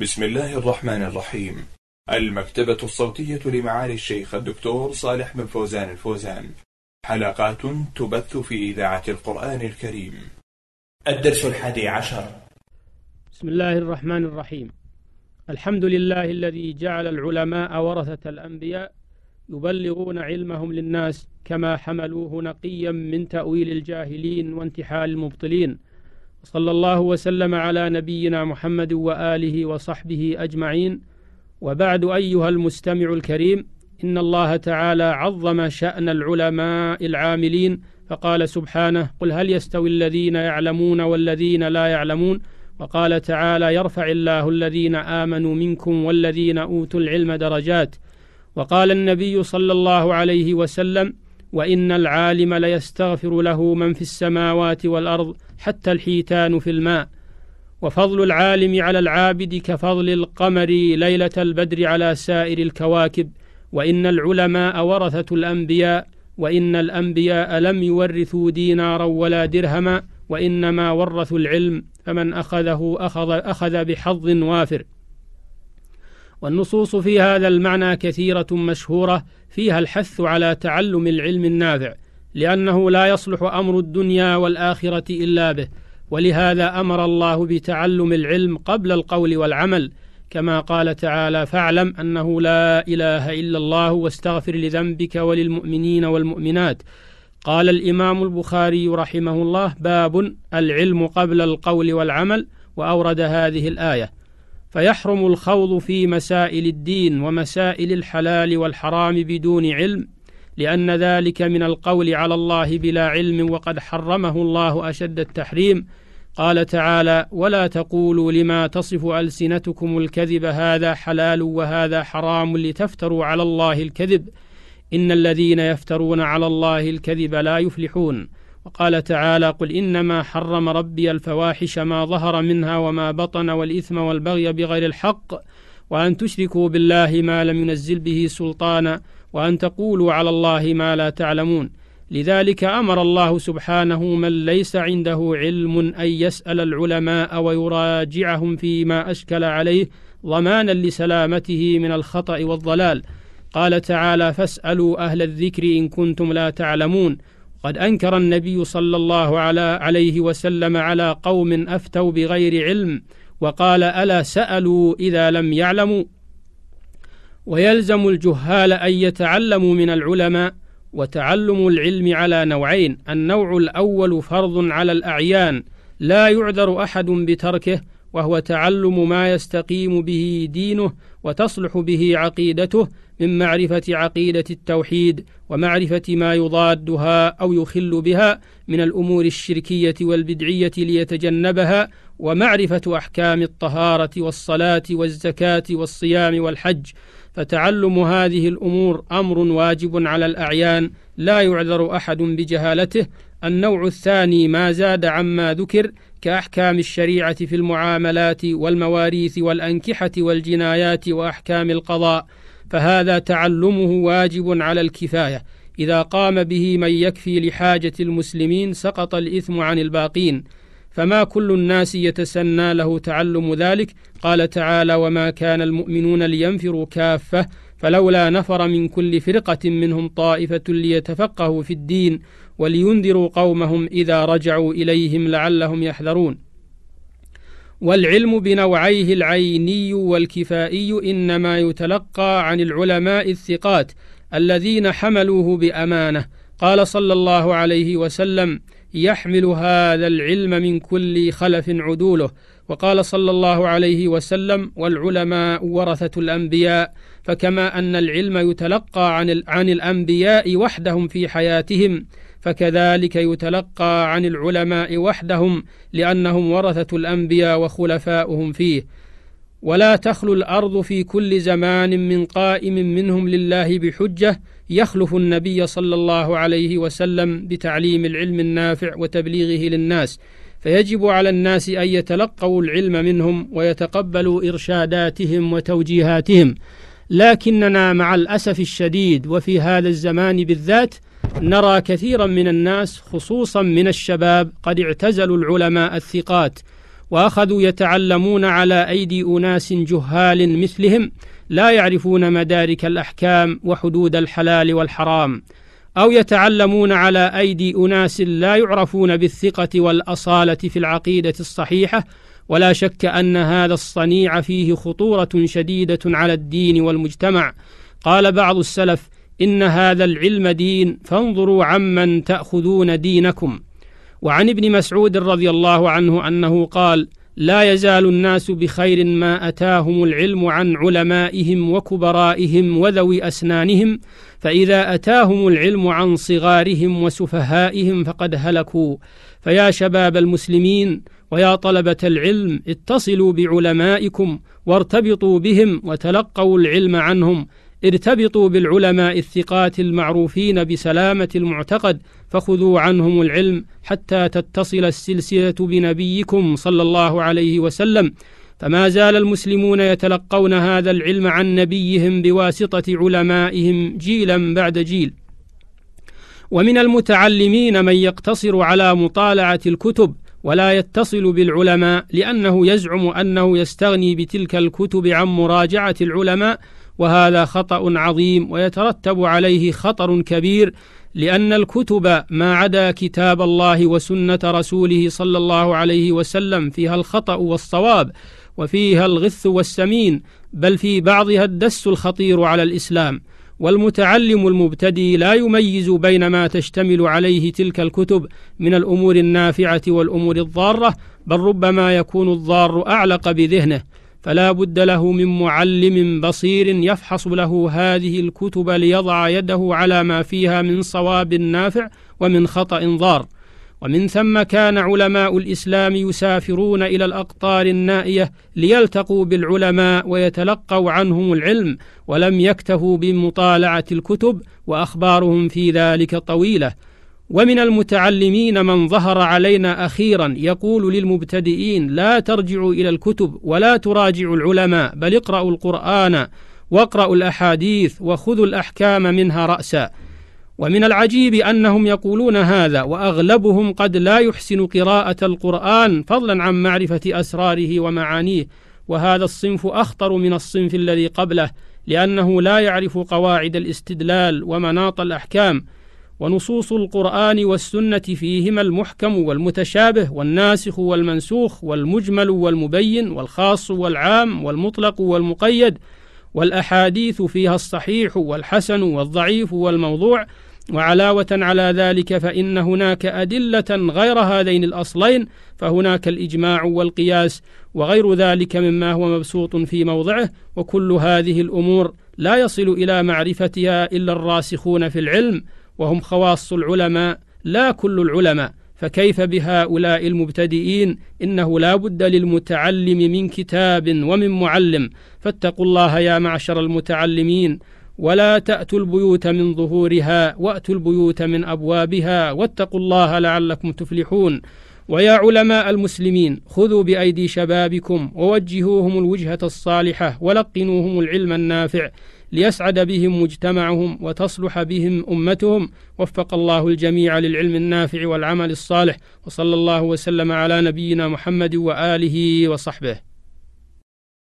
بسم الله الرحمن الرحيم المكتبة الصوتية لمعالي الشيخ الدكتور صالح بن فوزان الفوزان حلقات تبث في إذاعة القرآن الكريم الدرس الحادي عشر بسم الله الرحمن الرحيم الحمد لله الذي جعل العلماء ورثة الأنبياء يبلغون علمهم للناس كما حملوه نقيا من تأويل الجاهلين وانتحال المبطلين صلى الله وسلم على نبينا محمد واله وصحبه اجمعين وبعد ايها المستمع الكريم ان الله تعالى عظم شان العلماء العاملين فقال سبحانه قل هل يستوي الذين يعلمون والذين لا يعلمون وقال تعالى يرفع الله الذين امنوا منكم والذين اوتوا العلم درجات وقال النبي صلى الله عليه وسلم وإن العالم ليستغفر له من في السماوات والأرض حتى الحيتان في الماء وفضل العالم على العابد كفضل القمر ليلة البدر على سائر الكواكب وإن العلماء ورثة الأنبياء وإن الأنبياء لم يورثوا دينارا ولا درهما وإنما ورثوا العلم فمن أخذه أخذ, أخذ بحظ وافر والنصوص في هذا المعنى كثيرة مشهورة فيها الحث على تعلم العلم النافع لأنه لا يصلح أمر الدنيا والآخرة إلا به ولهذا أمر الله بتعلم العلم قبل القول والعمل كما قال تعالى فاعلم أنه لا إله إلا الله واستغفر لذنبك وللمؤمنين والمؤمنات قال الإمام البخاري رحمه الله باب العلم قبل القول والعمل وأورد هذه الآية فيحرم الخوض في مسائل الدين ومسائل الحلال والحرام بدون علم لأن ذلك من القول على الله بلا علم وقد حرمه الله أشد التحريم قال تعالى ولا تقولوا لما تصف ألسنتكم الكذب هذا حلال وهذا حرام لتفتروا على الله الكذب إن الذين يفترون على الله الكذب لا يفلحون وقال تعالى قل انما حرم ربي الفواحش ما ظهر منها وما بطن والاثم والبغي بغير الحق وان تشركوا بالله ما لم ينزل به سلطانا وان تقولوا على الله ما لا تعلمون لذلك امر الله سبحانه من ليس عنده علم ان يسال العلماء ويراجعهم فيما اشكل عليه ضمانا لسلامته من الخطا والضلال قال تعالى فاسالوا اهل الذكر ان كنتم لا تعلمون قد أنكر النبي صلى الله عليه وسلم على قوم أفتوا بغير علم وقال ألا سألوا إذا لم يعلموا ويلزم الجهال أن يتعلموا من العلماء وتعلم العلم على نوعين النوع الأول فرض على الأعيان لا يعذر أحد بتركه وهو تعلم ما يستقيم به دينه وتصلح به عقيدته من معرفة عقيدة التوحيد ومعرفة ما يضادها أو يخل بها من الأمور الشركية والبدعية ليتجنبها ومعرفة أحكام الطهارة والصلاة والزكاة والصيام والحج فتعلم هذه الأمور أمر واجب على الأعيان لا يعذر أحد بجهالته النوع الثاني ما زاد عما ذكر كأحكام الشريعة في المعاملات والمواريث والأنكحة والجنايات وأحكام القضاء فهذا تعلمه واجب على الكفاية إذا قام به من يكفي لحاجة المسلمين سقط الإثم عن الباقين فما كل الناس يتسنى له تعلم ذلك قال تعالى وما كان المؤمنون لينفروا كافه فلولا نفر من كل فرقة منهم طائفة ليتفقهوا في الدين ولينذروا قومهم إذا رجعوا إليهم لعلهم يحذرون والعلم بنوعيه العيني والكفائي إنما يتلقى عن العلماء الثقات الذين حملوه بأمانة قال صلى الله عليه وسلم يحمل هذا العلم من كل خلف عدوله وقال صلى الله عليه وسلم والعلماء ورثة الأنبياء فكما أن العلم يتلقى عن, عن الأنبياء وحدهم في حياتهم فكذلك يتلقى عن العلماء وحدهم لأنهم ورثة الأنبياء وخلفاؤهم فيه ولا تخلو الأرض في كل زمان من قائم منهم لله بحجة يخلف النبي صلى الله عليه وسلم بتعليم العلم النافع وتبليغه للناس فيجب على الناس أن يتلقوا العلم منهم ويتقبلوا إرشاداتهم وتوجيهاتهم لكننا مع الأسف الشديد وفي هذا الزمان بالذات نرى كثيرا من الناس خصوصا من الشباب قد اعتزلوا العلماء الثقات واخذوا يتعلمون على ايدي اناس جهال مثلهم لا يعرفون مدارك الاحكام وحدود الحلال والحرام أو يتعلمون على أيدي أناس لا يعرفون بالثقة والأصالة في العقيدة الصحيحة ولا شك أن هذا الصنيع فيه خطورة شديدة على الدين والمجتمع قال بعض السلف إن هذا العلم دين فانظروا عمن تأخذون دينكم وعن ابن مسعود رضي الله عنه أنه قال لا يزال الناس بخير ما أتاهم العلم عن علمائهم وكبرائهم وذوي أسنانهم فإذا أتاهم العلم عن صغارهم وسفهائهم فقد هلكوا فيا شباب المسلمين ويا طلبة العلم اتصلوا بعلمائكم وارتبطوا بهم وتلقوا العلم عنهم ارتبطوا بالعلماء الثقات المعروفين بسلامة المعتقد فخذوا عنهم العلم حتى تتصل السلسله بنبيكم صلى الله عليه وسلم فما زال المسلمون يتلقون هذا العلم عن نبيهم بواسطه علمائهم جيلا بعد جيل ومن المتعلمين من يقتصر على مطالعه الكتب ولا يتصل بالعلماء لانه يزعم انه يستغني بتلك الكتب عن مراجعه العلماء وهذا خطأ عظيم ويترتب عليه خطر كبير لأن الكتب ما عدا كتاب الله وسنة رسوله صلى الله عليه وسلم فيها الخطأ والصواب وفيها الغث والسمين بل في بعضها الدس الخطير على الإسلام والمتعلم المبتدئ لا يميز بين ما تشتمل عليه تلك الكتب من الأمور النافعة والأمور الضارة بل ربما يكون الضار أعلق بذهنه فلا بد له من معلم بصير يفحص له هذه الكتب ليضع يده على ما فيها من صواب نافع ومن خطأ ضار ومن ثم كان علماء الإسلام يسافرون إلى الأقطار النائية ليلتقوا بالعلماء ويتلقوا عنهم العلم ولم يكتفوا بمطالعة الكتب وأخبارهم في ذلك طويلة ومن المتعلمين من ظهر علينا أخيرا يقول للمبتدئين لا ترجعوا إلى الكتب ولا تراجعوا العلماء بل اقرأوا القرآن واقرأوا الأحاديث وخذوا الأحكام منها رأسا ومن العجيب أنهم يقولون هذا وأغلبهم قد لا يحسن قراءة القرآن فضلا عن معرفة أسراره ومعانيه وهذا الصنف أخطر من الصنف الذي قبله لأنه لا يعرف قواعد الاستدلال ومناط الأحكام ونصوص القرآن والسنة فيهما المحكم والمتشابه والناسخ والمنسوخ والمجمل والمبين والخاص والعام والمطلق والمقيد والأحاديث فيها الصحيح والحسن والضعيف والموضوع وعلاوة على ذلك فإن هناك أدلة غير هذين الأصلين فهناك الإجماع والقياس وغير ذلك مما هو مبسوط في موضعه وكل هذه الأمور لا يصل إلى معرفتها إلا الراسخون في العلم وهم خواص العلماء لا كل العلماء فكيف بهؤلاء المبتدئين انه لا بد للمتعلم من كتاب ومن معلم فاتقوا الله يا معشر المتعلمين ولا تاتوا البيوت من ظهورها واتوا البيوت من ابوابها واتقوا الله لعلكم تفلحون ويا علماء المسلمين خذوا بأيدي شبابكم ووجهوهم الوجهة الصالحة ولقنوهم العلم النافع ليسعد بهم مجتمعهم وتصلح بهم أمتهم وفق الله الجميع للعلم النافع والعمل الصالح وصلى الله وسلم على نبينا محمد وآله وصحبه